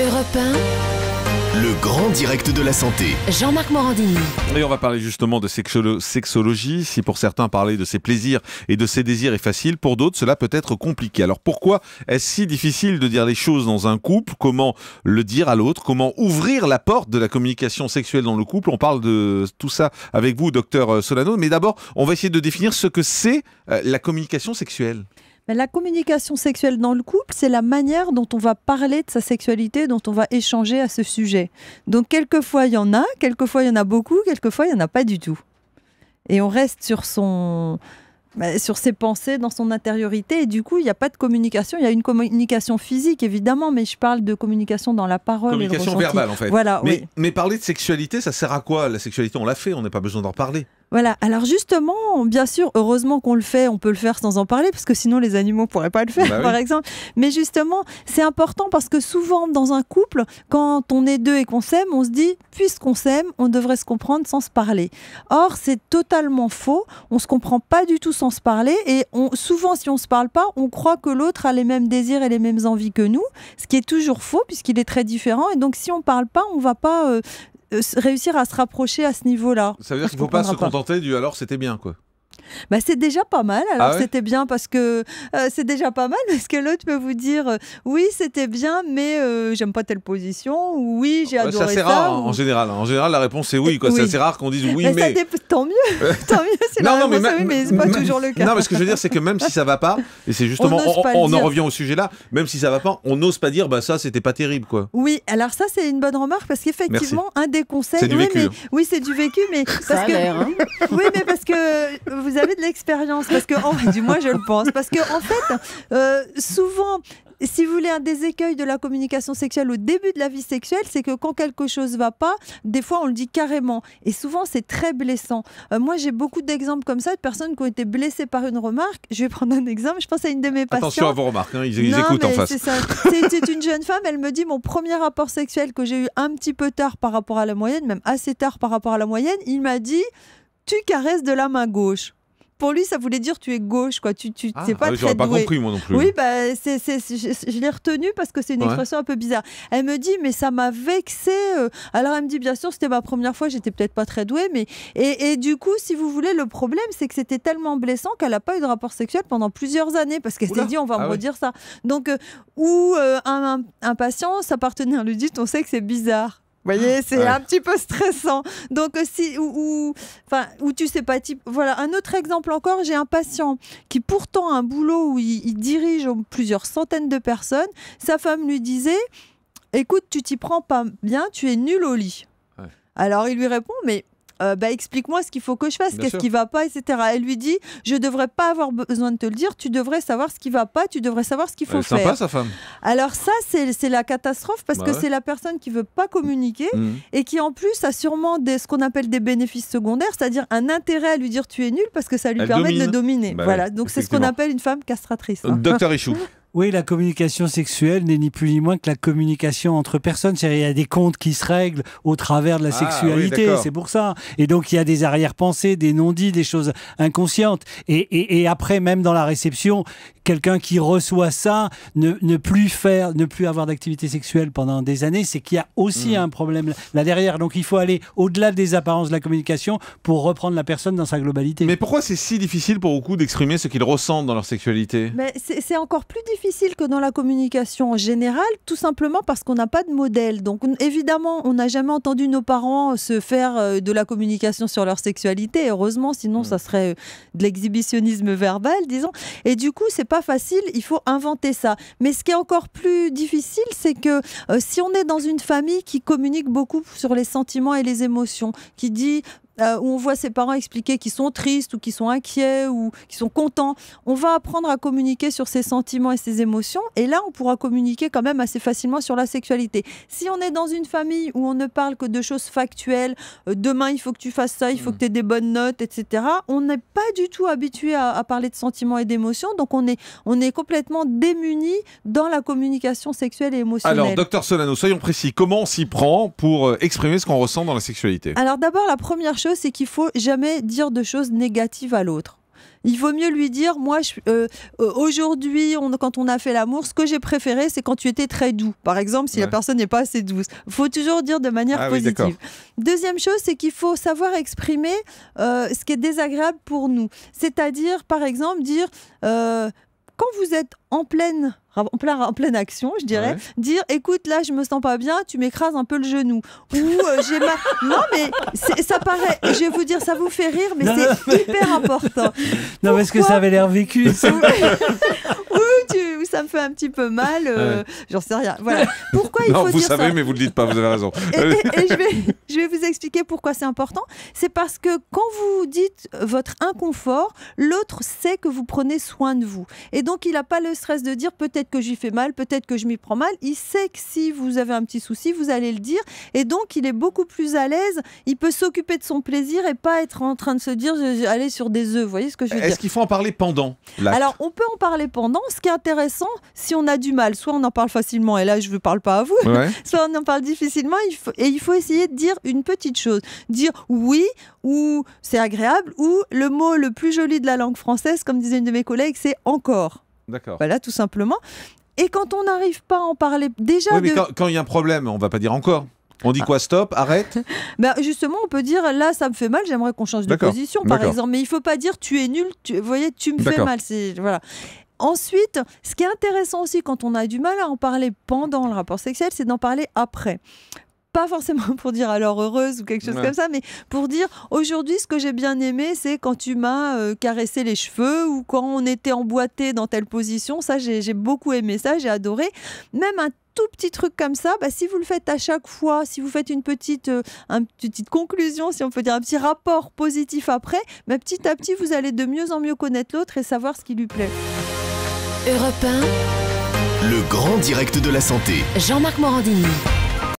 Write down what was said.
Europe Le grand direct de la santé. Jean-Marc Morandini. Et on va parler justement de sexologie. Si pour certains parler de ses plaisirs et de ses désirs est facile, pour d'autres cela peut être compliqué. Alors pourquoi est-ce si difficile de dire les choses dans un couple Comment le dire à l'autre Comment ouvrir la porte de la communication sexuelle dans le couple On parle de tout ça avec vous, docteur Solano. Mais d'abord, on va essayer de définir ce que c'est euh, la communication sexuelle la communication sexuelle dans le couple, c'est la manière dont on va parler de sa sexualité, dont on va échanger à ce sujet. Donc quelquefois il y en a, quelquefois il y en a beaucoup, quelquefois il n'y en a pas du tout. Et on reste sur son bah, sur ses pensées, dans son intériorité. Et du coup, il n'y a pas de communication. Il y a une communication physique, évidemment, mais je parle de communication dans la parole. Communication dans le verbale, en fait. Voilà, mais, mais parler de sexualité, ça sert à quoi La sexualité, on l'a fait, on n'a pas besoin d'en parler. Voilà, alors justement, bien sûr, heureusement qu'on le fait, on peut le faire sans en parler, parce que sinon les animaux ne pourraient pas le faire, bah par exemple. Mais justement, c'est important parce que souvent dans un couple, quand on est deux et qu'on s'aime, on se dit, puisqu'on s'aime, on devrait se comprendre sans se parler. Or, c'est totalement faux, on se comprend pas du tout sans se parler, et souvent, si on se parle pas, on croit que l'autre a les mêmes désirs et les mêmes envies que nous, ce qui est toujours faux, puisqu'il est très différent, et donc si on parle pas, on va pas euh, euh, réussir à se rapprocher à ce niveau-là. Ça veut dire qu'il ne faut pas se contenter du alors c'était bien, quoi bah, c'est déjà pas mal. Alors ah c'était bien parce que euh, c'est déjà pas mal parce que l'autre peut vous dire euh, oui c'était bien mais euh, j'aime pas telle position ou oui j'ai adoré ça. C'est rare en général. Hein. En général la réponse est oui. Quoi. C'est assez rare qu'on dise oui mais. Tant mieux. Tant mieux. C'est la réponse, mais pas toujours le cas. Non mais ce que je veux dire c'est que même si ça va pas et c'est justement on, en revient au sujet là même si ça va pas on n'ose pas dire bah ça c'était pas terrible quoi. Oui alors ça c'est une bonne remarque parce qu'effectivement un des conseils. oui, c'est du vécu mais ça a l'air hein. oui mais parce que vous avez de l'expérience, parce que, du moins je le pense, parce que en fait, euh, souvent, si vous voulez, un des écueils de la communication sexuelle au début de la vie sexuelle, c'est que quand quelque chose va pas, des fois on le dit carrément. Et souvent, c'est très blessant. Euh, moi, j'ai beaucoup d'exemples comme ça de personnes qui ont été blessées par une remarque. Je vais prendre un exemple. Je pense à une de mes patients. Attention à vos remarques, hein, ils, écoutent en face. C'est une jeune femme, elle me dit Mon premier rapport sexuel que j'ai eu un petit peu tard par rapport à la moyenne, même assez tard par rapport à la moyenne, il m'a dit Tu caresses de la main gauche pour lui, ça voulait dire tu es gauche, quoi. Tu, tu, c'est ah. pas ah, très pas compris moi non plus. Oui, bah, c'est, je, je l'ai retenu parce que c'est une expression un peu bizarre. Elle me dit, mais ça m'a vexé. Euh. Alors elle me dit, bien sûr, c'était ma première fois, j'étais peut-être pas très douée, mais et, du coup, si vous voulez, le problème, c'est que c'était tellement blessant qu'elle a pas eu de rapport sexuel pendant plusieurs années parce qu'elle s'est dit, on va ah me redire ça. Donc euh, ou euh, un, patient, sa partenaire lui dit, on sait que c'est bizarre. Vous voyez, ah, c'est un petit peu stressant. Donc, euh, si, ou, enfin, ou tu sais pas, type, voilà, un autre exemple encore, j'ai un patient qui pourtant a un boulot où il, dirige plusieurs centaines de personnes. Sa femme lui disait, écoute, tu t'y prends pas bien, tu es nul au lit. Alors, il lui répond, mais euh, bah, explique-moi ce qu'il faut que je fasse, qu'est-ce qui va pas, etc. Elle lui dit, je devrais pas avoir besoin de te le dire, tu devrais savoir ce qui va pas, tu devrais savoir ce qu'il faut faire. Sympa sa femme. Alors ça, c'est la catastrophe parce que bah c'est la personne qui veut pas communiquer mmh. et qui en plus a sûrement des, ce qu'on appelle des bénéfices secondaires, c'est-à-dire un intérêt à lui dire tu es nul parce que ça lui permet de dominer. Bah voilà, donc c'est ce qu'on appelle une femme castratrice. Euh, docteur Ichou. Oui, la communication sexuelle n'est ni plus ni moins que la communication entre personnes. Il y a des comptes qui se règlent au travers de la ah, sexualité, c'est pour ça. Et donc il y a des arrière-pensées, des non-dits, des choses inconscientes. Et, après, même dans la réception, quelqu'un qui reçoit ça, ne, plus faire, ne plus avoir d'activité sexuelle pendant des années, c'est qu'il y a aussi hmm. un problème là derrière. Donc il faut aller au-delà des apparences de la communication pour reprendre la personne dans sa globalité. Mais pourquoi c'est si difficile pour beaucoup d'exprimer ce qu'ils ressentent dans leur sexualité C'est encore plus difficile difficile que dans la communication en général, tout simplement parce qu'on n'a pas de modèle. Donc évidemment, on n'a jamais entendu nos parents euh, se faire euh, de la communication sur leur sexualité. Heureusement, sinon mm. ça serait euh, de l'exhibitionnisme verbal, disons. Et du coup, c'est pas facile. Il faut inventer ça. Mais ce qui est encore plus difficile, c'est que si on est dans une famille qui communique beaucoup sur les sentiments et les émotions, qui dit euh, où on voit ses parents expliquer qu'ils sont tristes ou qu'ils sont inquiets ou qu'ils sont contents, on va apprendre à communiquer sur ses sentiments et ses émotions. Et là, on pourra communiquer quand même assez facilement sur la sexualité. Si on est dans une famille où on ne parle que de choses factuelles, euh, demain il faut que tu fasses ça, il faut que mm. tu aies des bonnes notes, etc., on n'est pas du tout habitué à, parler de sentiments et d'émotions. Donc on est, on est complètement démuni dans la communication sexuelle et émotionnelle. Alors, docteur Solano, soyons précis. Comment on s'y prend pour euh, exprimer ce qu'on ressent dans la sexualité Alors d'abord, la première chose, c'est qu'il faut jamais dire de choses négatives à l'autre. Il vaut mieux lui dire, moi, euh, euh, aujourd'hui, quand on a fait l'amour, ce que j'ai préféré, c'est quand tu étais très doux. Par exemple, si la personne n'est pas assez douce. Il faut toujours dire de manière ah positive. Deuxième chose, c'est qu'il faut savoir exprimer euh, ce qui est désagréable pour nous. C'est-à-dire, par exemple, dire, quand vous êtes en pleine, en pleine action, je dirais, dire écoute, là, je me sens pas bien, tu m'écrases un peu le genou. Ou euh, j'ai Non, mais ça paraît, je vais vous dire, ça vous fait rire, mais c'est hyper important. Non, parce que ça avait l'air vécu. Ou tu ça me fait un petit peu mal. Euh, j'en sais rien. Voilà. Pourquoi il non, vous savez, mais vous le dites pas. Vous avez raison. et, je, vais, je vais vous expliquer pourquoi c'est important. C'est parce que quand vous dites votre inconfort, l'autre sait que vous prenez soin de vous. Et donc, il n'a pas le stress de dire peut-être que j'y fais mal, peut-être que je m'y prends mal. Il sait que si vous avez un petit souci, vous allez le dire. Et donc, il est beaucoup plus à l'aise. Il peut s'occuper de son plaisir et pas être en train de se dire aller sur des œufs. Vous voyez ce que je veux dire Est-ce qu'il faut en parler pendant Alors, on peut en parler pendant. Ce qui est intéressant, si on a du mal, soit on en parle facilement, et là je ne parle pas à vous, soit on en parle difficilement, et il faut essayer de dire une petite chose. Dire oui, ou c'est agréable, ou le mot le plus joli de la langue française, comme disait une de mes collègues, c'est encore. D'accord. Voilà, tout simplement. Et quand on n'arrive pas à en parler, déjà. Oui, mais quand il y a un problème, on va pas dire encore. On dit ah. quoi Stop, arrête ben Justement, on peut dire là, ça me fait mal, j'aimerais qu'on change de position, par exemple. Mais il faut pas dire tu es nul, tu, vous tu me fais mal. Voilà. Ensuite, ce qui est intéressant aussi quand on a du mal à en parler pendant le rapport sexuel, c'est d'en parler après pas forcément pour dire alors heureuse ou quelque chose comme ça, mais pour dire aujourd'hui ce que j'ai bien aimé, c'est quand tu m'as euh, caressé les cheveux ou quand on était emboîté dans telle position. Ça, j'ai beaucoup aimé ça, j'ai adoré. Même un tout petit truc comme ça, bah, si vous le faites à chaque fois, si vous faites une petite, euh, conclusion, si on peut dire un petit rapport positif après, bah, petit à petit, vous allez de mieux en mieux connaître l'autre et savoir ce qui lui plaît. Europe 1. Le grand direct de la santé. Jean-Marc Morandini.